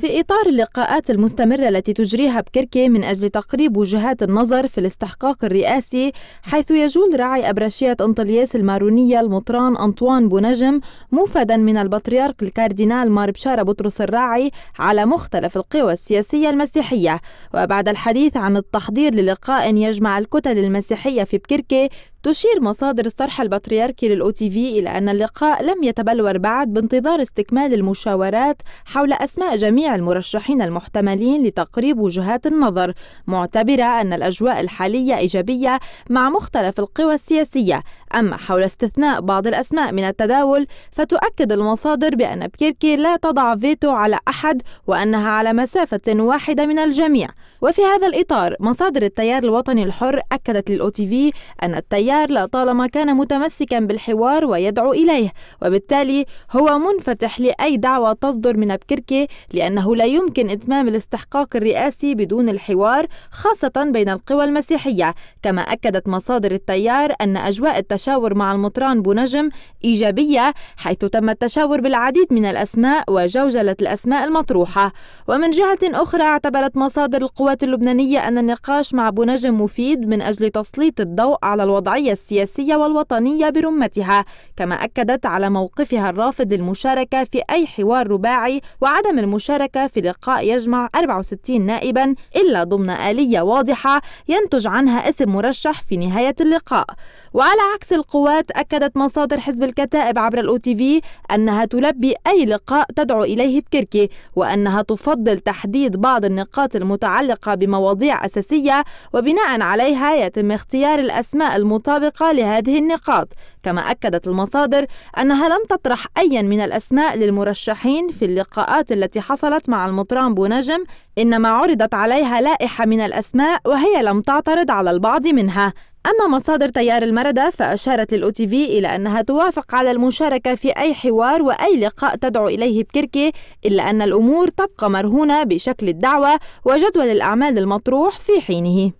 في إطار اللقاءات المستمرة التي تجريها بكركي من أجل تقريب وجهات النظر في الاستحقاق الرئاسي حيث يجول راعي أبرشية أنطلياس المارونية المطران أنطوان بونجم موفدا من البطريرك الكاردينال مار بشارة بطرس الراعي على مختلف القوى السياسية المسيحية وبعد الحديث عن التحضير للقاء يجمع الكتل المسيحية في بكركي تشير مصادر الصرح البطريركي في إلى أن اللقاء لم يتبلور بعد بانتظار استكمال المشاورات حول أسماء جميع المرشحين المحتملين لتقريب وجهات النظر معتبرة أن الأجواء الحالية إيجابية مع مختلف القوى السياسية أما حول استثناء بعض الأسماء من التداول فتؤكد المصادر بأن بكيركي لا تضع فيتو على أحد وأنها على مسافة واحدة من الجميع وفي هذا الإطار مصادر التيار الوطني الحر أكدت للأو تي في أن التيار لطالما كان متمسكا بالحوار ويدعو إليه وبالتالي هو منفتح لأي دعوة تصدر من بكيركي لأنه لا يمكن إتمام الاستحقاق الرئاسي بدون الحوار خاصة بين القوى المسيحية كما أكدت مصادر التيار أن أجواء التشكيل التشاور مع المطران بنجم إيجابية حيث تم التشاور بالعديد من الأسماء وجوجلة الأسماء المطروحة ومن جهة أخرى اعتبرت مصادر القوات اللبنانية أن النقاش مع بنجم مفيد من أجل تسليط الضوء على الوضعية السياسية والوطنية برمتها كما أكدت على موقفها الرافض للمشاركة في أي حوار رباعي وعدم المشاركة في لقاء يجمع 64 نائبا إلا ضمن آلية واضحة ينتج عنها اسم مرشح في نهاية اللقاء وعلى عكس نفس القوات أكدت مصادر حزب الكتائب عبر الأو تي في أنها تلبي أي لقاء تدعو إليه بكركي وأنها تفضل تحديد بعض النقاط المتعلقة بمواضيع أساسية وبناء عليها يتم اختيار الأسماء المطابقة لهذه النقاط كما أكدت المصادر أنها لم تطرح أيا من الأسماء للمرشحين في اللقاءات التي حصلت مع المطران بونجم إنما عرضت عليها لائحة من الأسماء وهي لم تعترض على البعض منها أما مصادر تيار المردة فأشارت للأو تي في إلى أنها توافق على المشاركة في أي حوار وأي لقاء تدعو إليه بكركي إلا أن الأمور تبقى مرهونة بشكل الدعوة وجدول الأعمال المطروح في حينه